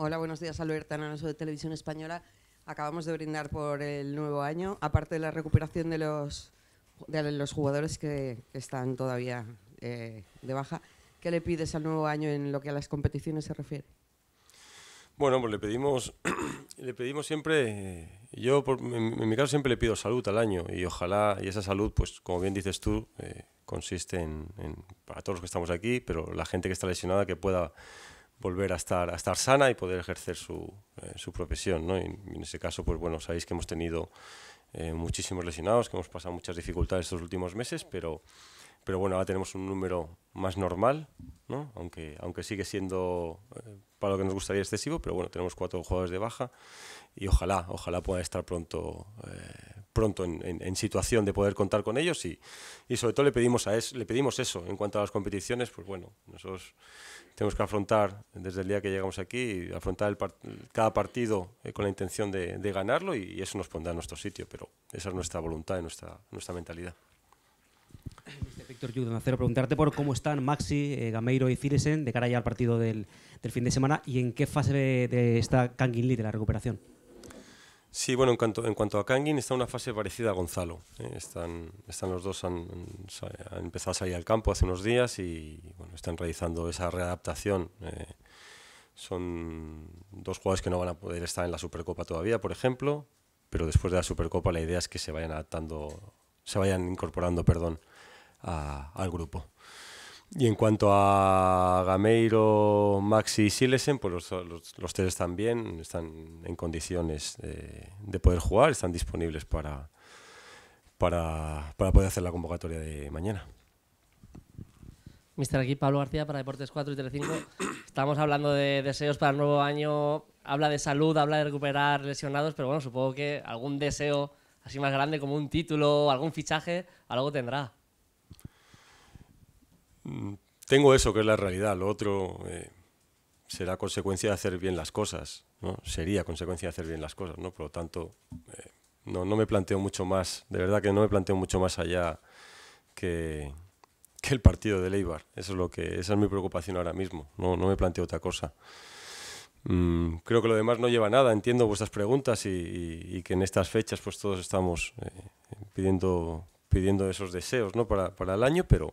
Hola, buenos días, Alberta Nanoso de Televisión Española. Acabamos de brindar por el nuevo año, aparte de la recuperación de los, los jugadores que, están todavía eh, de baja. ¿Qué le pides al nuevo año en lo que a las competiciones se refiere? Bueno, pues le pedimos, le pedimos siempre, yo en, mi caso siempre le pido salud al año y ojalá, y esa salud, pues como bien dices tú, eh, consiste en, para todos los que estamos aquí, pero la gente que está lesionada que pueda volver a estar, a estar sana y poder ejercer su, eh, su profesión. ¿no? Y en ese caso, pues bueno, sabéis que hemos tenido eh, muchísimos lesionados, que hemos pasado muchas dificultades estos últimos meses, pero pero bueno, ahora tenemos un número más normal, aunque, aunque sigue siendo eh, para lo que nos gustaría excesivo, pero bueno, tenemos cuatro jugadores de baja y ojalá, ojalá puedan estar pronto, eh, pronto en, situación de poder contar con ellos y, sobre todo le pedimos, a es, le pedimos eso en cuanto a las competiciones, pues bueno, nosotros tenemos que afrontar desde el día que llegamos aquí, afrontar cada partido eh, con la intención de, ganarlo y, eso nos pondrá en nuestro sitio, pero esa es nuestra voluntad y nuestra, nuestra mentalidad. Víctor Yudonacero, preguntarte por cómo están Maxi, eh, Gameiro y Ciresen de cara ya al partido del, fin de semana y en qué fase de, está Kangin Lee de la recuperación. Sí, bueno, en cuanto, a Kangin, está en una fase parecida a Gonzalo. ¿eh? están, están los dos, han, empezado a salir al campo hace unos días y están realizando esa readaptación. Eh. son dos jugadores que no van a poder estar en la Supercopa todavía, por ejemplo, pero después de la Supercopa la idea es que se vayan adaptando, se vayan incorporando, perdón, al grupo. Y en cuanto a Gameiro, Maxi y Silesen, pues los, los, los tres también están en condiciones de, poder jugar, están disponibles para, para, para, poder hacer la convocatoria de mañana. Mister, aquí Pablo García para Deportes 4 y Telecinco. Estamos hablando de deseos para el nuevo año, habla de salud, habla de recuperar lesionados, pero bueno, supongo que algún deseo así más grande como un título, algún fichaje, algo tendrá tengo eso que es la realidad, lo otro eh, será consecuencia de hacer bien las cosas, ¿no? Sería consecuencia de hacer bien las cosas, ¿no? Por lo tanto, eh, no, me planteo mucho más, de verdad que no me planteo mucho más allá que, el partido de Leibar. Eso es lo que, esa es mi preocupación ahora mismo, no, me planteo otra cosa. Mm, creo que lo demás no lleva a nada, entiendo vuestras preguntas y, que en estas fechas pues todos estamos eh, pidiendo, pidiendo esos deseos ¿no? para el año, pero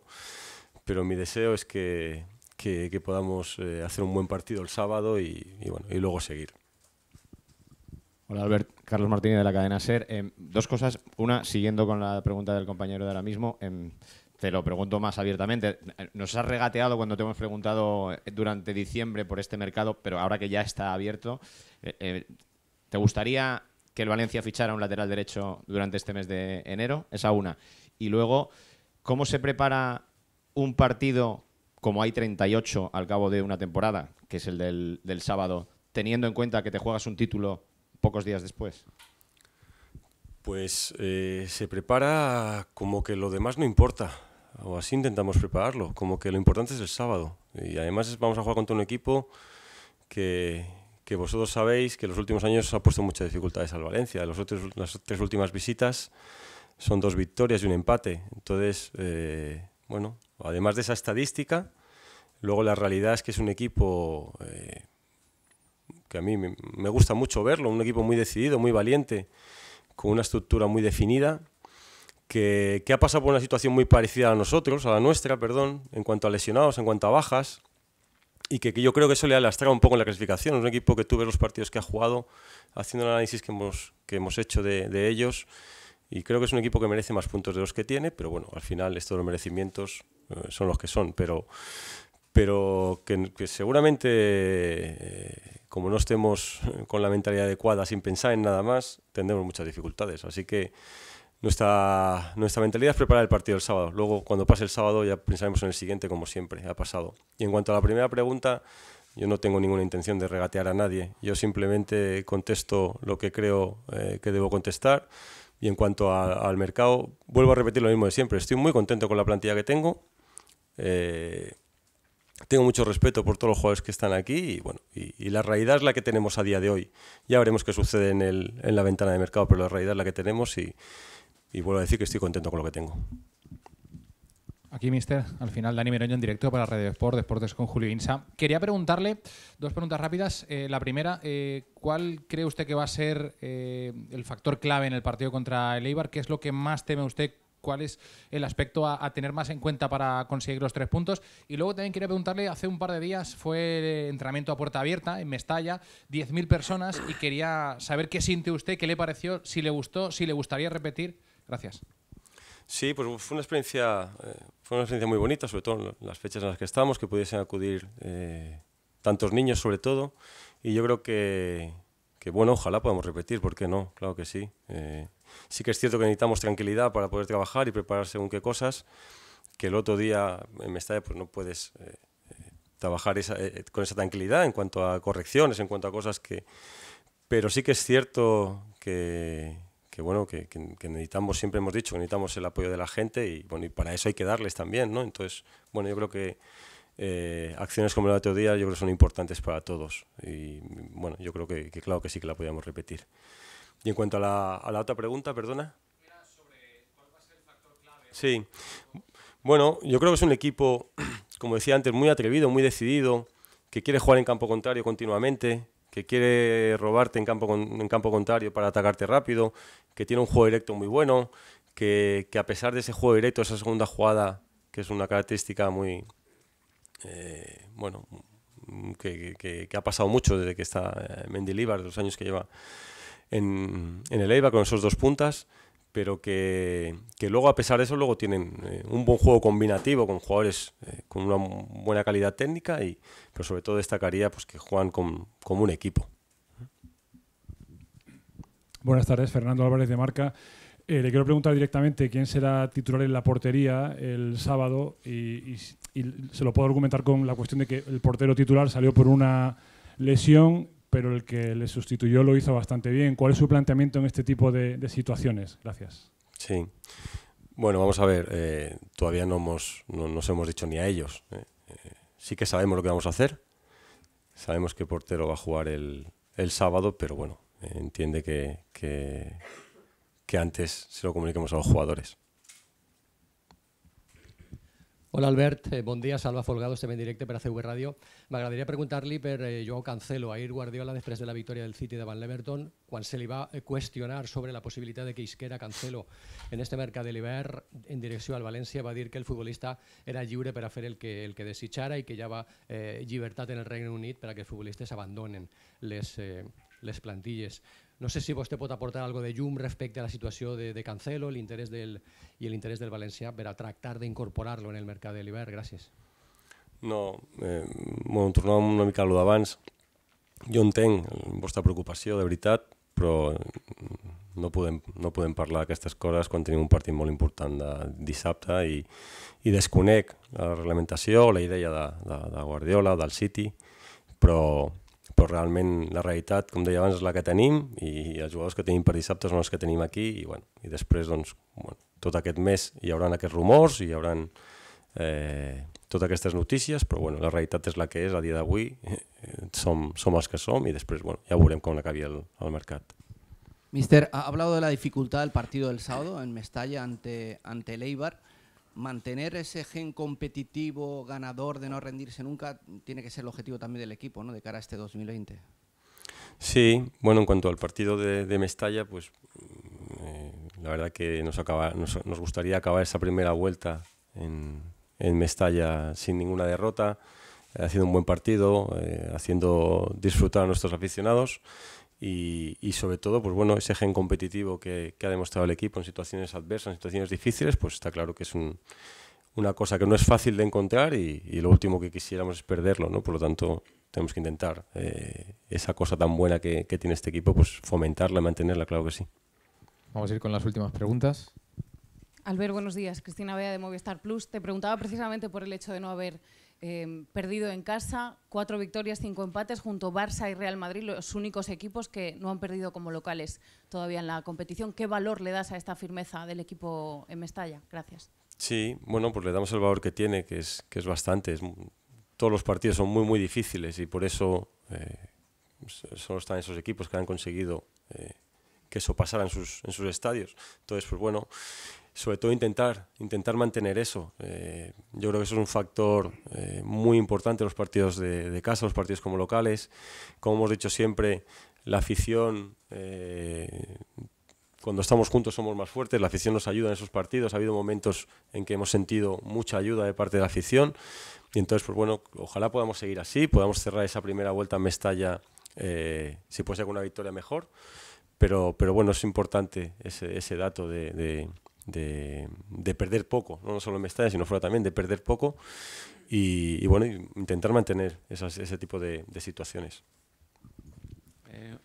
pero mi deseo es que, podamos eh, hacer un buen partido el sábado y, bueno, y luego seguir. Hola Albert, Carlos Martínez de la cadena SER. Eh, dos cosas. Una, siguiendo con la pregunta del compañero de ahora mismo, eh, te lo pregunto más abiertamente. Nos has regateado cuando te hemos preguntado durante diciembre por este mercado, pero ahora que ya está abierto, ¿te gustaría que el Valencia fichara un lateral derecho durante este mes de enero? Esa una. Y luego, ¿cómo se prepara un partido como hay 38 al cabo de una temporada, que es el del, sábado, teniendo en cuenta que te juegas un título pocos días después? Pues eh, se prepara como que lo demás no importa, o así intentamos prepararlo, como que lo importante es el sábado. Y además vamos a jugar contra un equipo que, vosotros sabéis que los últimos años ha puesto muchas dificultades al Valencia. Los otros, las tres últimas visitas son dos victorias y un empate. Entonces, eh, bueno, Además de esa estadística, luego la realidad es que es un equipo eh, que a mí me gusta mucho verlo, un equipo muy decidido, muy valiente, con una estructura muy definida, que, que, ha pasado por una situación muy parecida a nosotros, a la nuestra, perdón, en cuanto a lesionados, en cuanto a bajas, y que, yo creo que eso le ha lastrado un poco en la clasificación. Es un equipo que tú ves los partidos que ha jugado, haciendo el análisis que hemos, que hemos hecho de, ellos, y creo que es un equipo que merece más puntos de los que tiene, pero bueno, al final estos los merecimientos eh, son los que son, pero, pero que, seguramente, eh, como no estemos con la mentalidad adecuada, sin pensar en nada más, tendremos muchas dificultades. Así que nuestra, nuestra mentalidad es preparar el partido el sábado. Luego, cuando pase el sábado, ya pensaremos en el siguiente, como siempre ha pasado. Y en cuanto a la primera pregunta, yo no tengo ninguna intención de regatear a nadie. Yo simplemente contesto lo que creo eh, que debo contestar. Y en cuanto al mercado, vuelvo a repetir lo mismo de siempre. Estoy muy contento con la plantilla que tengo. Eh, tengo mucho respeto por todos los jugadores que están aquí y, bueno, y, la realidad es la que tenemos a día de hoy. Ya veremos qué sucede en, la ventana de mercado, pero la realidad es la que tenemos y, vuelvo a decir que estoy contento con lo que tengo. Aquí, mister, al final Dani Meroño en directo para Radio Sport, Deportes con Julio Insa. Quería preguntarle dos preguntas rápidas. Eh, la primera, eh, ¿cuál cree usted que va a ser el factor clave en el partido contra el Eibar? ¿Qué es lo que más teme usted cuál es el aspecto a, tener más en cuenta para conseguir los tres puntos. Y luego también quería preguntarle, hace un par de días fue entrenamiento a puerta abierta en Mestalla, 10.000 personas y quería saber qué siente usted, qué le pareció, si le gustó, si le gustaría repetir. Gracias. Sí, pues fue una experiencia, eh, fue una experiencia muy bonita, sobre todo en las fechas en las que estamos, que pudiesen acudir eh, tantos niños sobre todo. Y yo creo que, que, bueno, ojalá podamos repetir, ¿por qué no? Claro que sí. Eh, sí que es cierto que necesitamos tranquilidad para poder trabajar y preparar según qué cosas, que el otro día en Mestalla pues no puedes eh, eh, trabajar eh, con esa tranquilidad en cuanto a correcciones, en cuanto a cosas que... Pero sí que es cierto que, necesitamos, siempre hemos dicho, que necesitamos el apoyo de la gente y, para eso hay que darles también, ¿no? Entonces, bueno, yo creo que acciones como la de otro día yo creo que son importantes para todos y, bueno, yo creo que, que claro que sí que la podíamos repetir. Y en cuanto a la, otra pregunta, perdona. Era sobre cuál va a ser el factor clave. Sí. Bueno, yo creo que es un equipo, como decía antes, muy atrevido, muy decidido, que quiere jugar en campo contrario continuamente, que quiere robarte en campo, en campo contrario para atacarte rápido, que tiene un juego directo muy bueno, que, que a pesar de ese juego directo, esa segunda jugada, que es una característica muy, eh, bueno, que, que, ha pasado mucho desde que está eh, Mendy Libar, los años que lleva en, el Eibar con esos dos puntas, pero que, que, luego, a pesar de eso, luego tienen eh, un buen juego combinativo con jugadores eh, con una buena calidad técnica, y, pero sobre todo destacaría pues, que juegan como un equipo. Buenas tardes, Fernando Álvarez de Marca. Eh, le quiero preguntar directamente quién será titular en la portería el sábado y, se lo puedo argumentar con la cuestión de que el portero titular salió por una lesión pero el que le sustituyó lo hizo bastante bien. ¿Cuál es su planteamiento en este tipo de, situaciones? Gracias. Sí. Bueno, vamos a ver, eh, todavía no, hemos, no nos hemos dicho ni a ellos. Eh, eh, sí que sabemos lo que vamos a hacer. Sabemos que Portero va a jugar el, sábado, pero bueno, entiende que, que, antes se lo comuniquemos a los jugadores. Hola Albert, eh, bon dia, Salva Folgado, estem en directe per a CV Ràdio. M'agradaria preguntar-li per eh, Joao Cancelo, Ir Guardiola, després de la victòria del City davant l'Everton, quan se li va eh, qüestionar sobre la possibilitat de que isquera Cancelo en este mercat de l'hivern en direcció al València, va dir que el futbolista era lliure per a fer el que, el que desitjara i que ja va eh, llibertat en el Regne Unit per a que els futbolistes abandonen les, eh, les plantilles. No sé si vostè pot aportar alguna de llum respecte a la situació de, de Cancelo l'interès del, i l'interès del valencià per a tractar d'incorporar-lo en el mercat de l'hivern. Gràcies. No, eh, bueno, tornàvem una mica a lo d'abans. Jo entenc la vostra preocupació, de veritat, però mm, no podem, no podem parlar d'aquestes coses quan tenim un partit molt important de dissabte i, i desconec la reglamentació, la idea de, de, de Guardiola, del City, però però realment la realitat, com deia abans, és la que tenim i els jugadors que tenim per dissabte són els que tenim aquí i, bueno, i després doncs, bueno, tot aquest mes hi haurà aquests rumors, i hi haurà eh, totes aquestes notícies, però bueno, la realitat és la que és a dia d'avui, som, som els que som i després bueno, ja veurem com acabi el, el mercat. Mister, ha hablado de la dificultad del partido del sábado en Mestalla ante, ante el Eibar. mantener ese gen competitivo, ganador, de no rendirse nunca, tiene que ser el objetivo también del equipo, ¿no? De cara a este 2020. Sí, bueno, en cuanto al partido de, Mestalla, pues eh, la verdad que nos, acaba, nos, gustaría acabar esa primera vuelta en, Mestalla sin ninguna derrota, haciendo un buen partido, eh, haciendo disfrutar a nuestros aficionados y, sobre todo, pues bueno, ese gen competitivo que, ha demostrado el equipo en situaciones adversas, en situaciones difíciles, pues está claro que es una cosa que no es fácil de encontrar y, lo último que quisiéramos es perderlo, ¿no? Por lo tanto, tenemos que intentar eh, esa cosa tan buena que, tiene este equipo, pues fomentarla, mantenerla, claro que sí. Vamos a ir con las últimas preguntas. Albert, buenos días. Cristina vega de Movistar Plus. Te preguntaba precisamente por el hecho de no haber Em, perdido en casa, cuatro victorias, cinco empates, junto Barça y Real Madrid, los únicos equipos que no han perdido como locales todavía en la competición. ¿Qué valor le das a esta firmeza del equipo en Mestalla? Gracias. Sí, bueno, pues le damos el valor que tiene, que es, que es bastante. todos los partidos son muy, muy difíciles y por eso eh, solo están esos equipos que han conseguido eh, que eso pasara en sus, en sus estadios. Entonces, pues bueno, sobre todo intentar, intentar mantener eso. Eh, yo creo que eso es un factor eh, muy importante en los partidos de, casa, los partidos como locales. Como hemos dicho siempre, la afición, eh, cuando estamos juntos somos más fuertes, la afición nos ayuda en esos partidos. Ha habido momentos en que hemos sentido mucha ayuda de parte de la afición. Y entonces, pues bueno, ojalá podamos seguir así, podamos cerrar esa primera vuelta en Mestalla, si puede ser con una victoria mejor. Pero, pero bueno, es importante ese, dato de de, de perder poco, no solo en Mestalla, sino fuera también, de perder poco y, y bueno, intentar mantener ese tipo de, de situaciones. Eh,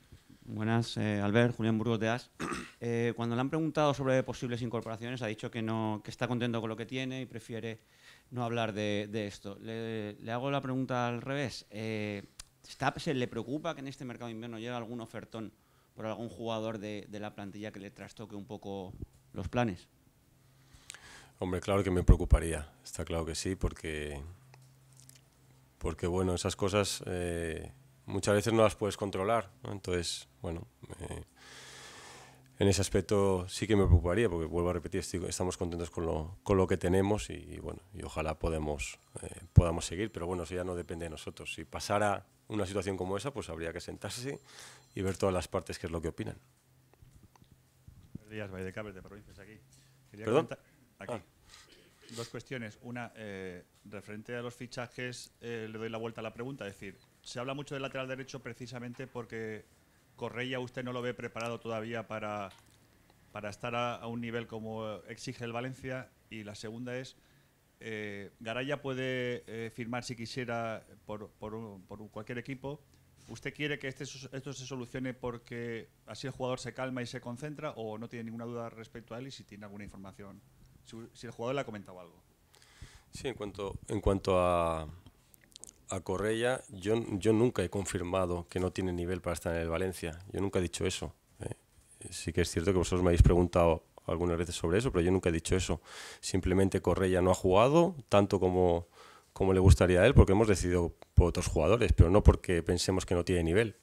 buenas, eh, Albert, Julián Burgos de AS. Eh, cuando le han preguntado sobre posibles incorporaciones, ha dicho que, no, que está contento con lo que tiene y prefiere no hablar de, de esto. Le, le, hago la pregunta al revés. Está, ¿Se le preocupa que en este mercado de invierno llegue algún ofertón por algún jugador de, de la plantilla que le trastoque un poco los planes? Hombre, claro que me preocuparía, está claro que sí, porque, porque bueno, esas cosas eh, muchas veces no las puedes controlar, entonces, bueno, eh, en ese aspecto sí que me preocuparía, porque vuelvo a repetir, estamos contentos con lo, con lo que tenemos y, bueno, y ojalá podemos, eh, podamos seguir, pero bueno, eso ya no depende de nosotros. Si pasara una situación como esa, pues habría que sentarse y ver todas las partes qué es lo que opinan días, de provincias aquí. ¿Perdón? Ah. Dos cuestiones. Una, eh, referente a los fichajes, eh, le doy la vuelta a la pregunta. Es decir, se habla mucho del lateral derecho precisamente porque Correia usted no lo ve preparado todavía para, para estar a, un nivel como exige el Valencia. Y la segunda es, eh, Garaya puede firmar si quisiera por, por cualquier equipo. ¿Usted quiere que este, esto se solucione porque así el jugador se calma y se concentra o no tiene ninguna duda respecto a él y si tiene alguna información? Si, el jugador le ha comentado algo. Sí, en cuanto, en cuanto a, a yo, yo nunca he confirmado que no tiene nivel para estar en el Valencia. Yo nunca he dicho eso. ¿eh? Sí que es cierto que vosotros me habéis preguntado algunas veces sobre eso, pero yo nunca he dicho eso. Simplemente Correia no ha jugado tanto como como le gustaría a él, porque hemos decidido por otros jugadores, pero no porque pensemos que no tiene nivel.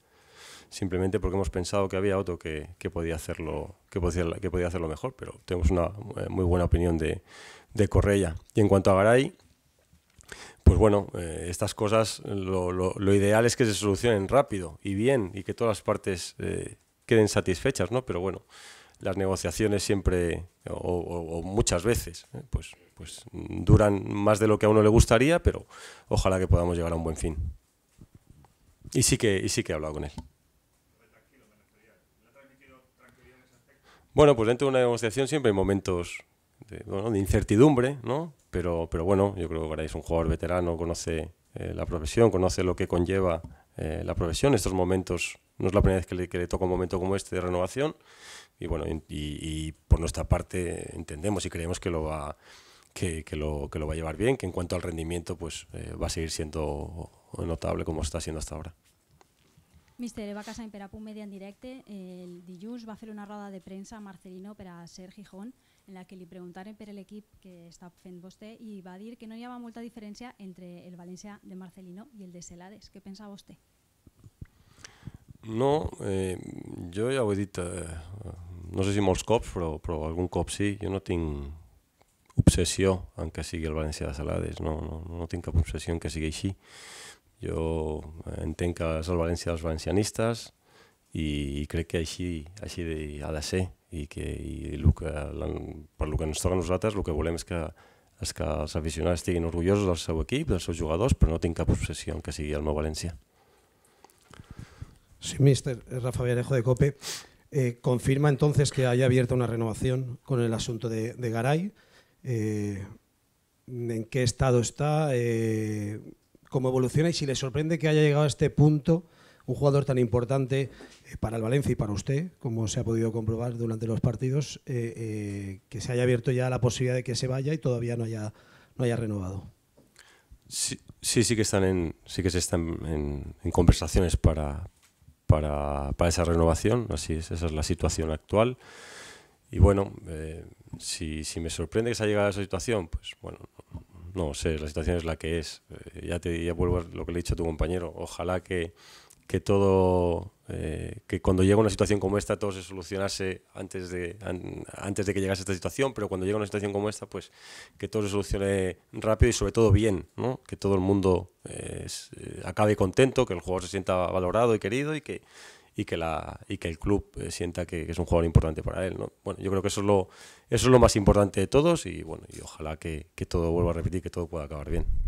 Simplemente porque hemos pensado que había otro que, podía, hacerlo, que, podía, que podía hacerlo mejor, pero tenemos una eh, muy buena opinión de, de Correia. Y en cuanto a Garay, pues bueno, eh, estas cosas lo, ideal es que se solucionen rápido y bien y que todas las partes eh, queden satisfechas, ¿no? Pero bueno, las negociaciones siempre o, muchas veces, pues pues duran más de lo que a uno le gustaría, pero ojalá que podamos llegar a un buen fin. Y sí que, y sí que he hablado con él. Bueno, pues dentro de una negociación siempre hay momentos de, incertidumbre, ¿no? Pero, pero bueno, yo creo que ahora es un jugador veterano, conoce eh, la profesión, conoce lo que conlleva eh, la profesión. Estos momentos, no es la primera vez que le, toca un momento como este de renovación. Y bueno, y por nuestra parte entendemos y creemos que lo va, que, que, lo, que lo va a llevar bien, que en cuanto al rendimiento pues eh, va a seguir siendo notable como està sent hasta ahora. Mister va casa en Perapú Media en directe. El dilluns va fer una roda de premsa a Marcelino per a Ser Gijón, en la que li preguntaren per l'equip que està fent vostè i va dir que no hi havia molta diferència entre el València de Marcelino i el de Celades. Què pensa vostè? No, eh, jo ja ho he dit, eh, no sé si molts cops, però, però algun cop sí. Jo no tinc obsessió en que sigui el València de Salades, no, no, no tinc cap obsessió en que sigui així. Jo eh, entenc que és el València dels valencianistes i, i crec que així, així de, ha de ser i que i el que, per el que ens toca a nosaltres el que volem és que, és que els aficionats estiguin orgullosos del seu equip, dels seus jugadors, però no tinc cap obsessió en que sigui el meu València. Sí, mister eh, Rafa Villarejo de COPE. Eh, ¿Confirma entonces que haya abierto una renovación con el asunto de, de Garay? Eh, en qué estado está, eh, cómo evoluciona y si le sorprende que haya llegado a este punto un jugador tan importante eh, para el Valencia y para usted, como se ha podido comprobar durante los partidos, que se haya abierto ya la posibilidad de que se vaya y todavía no haya, no haya renovado. Sí, sí, que están en, sí que se están en, conversaciones para, para, esa renovación, así es, esa es la situación actual. Y bueno, si, me sorprende que se ha llegado a esa situación, pues bueno, no, sé, la situación es la que es. Eh, ya te ya vuelvo a lo que le he dicho a tu compañero. Ojalá que, que todo, eh, que cuando llega una situación como esta todo se solucionase antes de, antes de que llegase esta situación, pero cuando llega una situación como esta, pues que todo se solucione rápido y sobre todo bien, ¿no? que todo el mundo eh, acabe contento, que el jugador se sienta valorado y querido y que, y que, la, y que el club eh, sienta que, es un jugador importante para él. ¿no? Bueno, yo creo que eso es, lo, eso es lo más importante de todos y bueno, y ojalá que, que todo vuelva a repetir, que todo pueda acabar bien.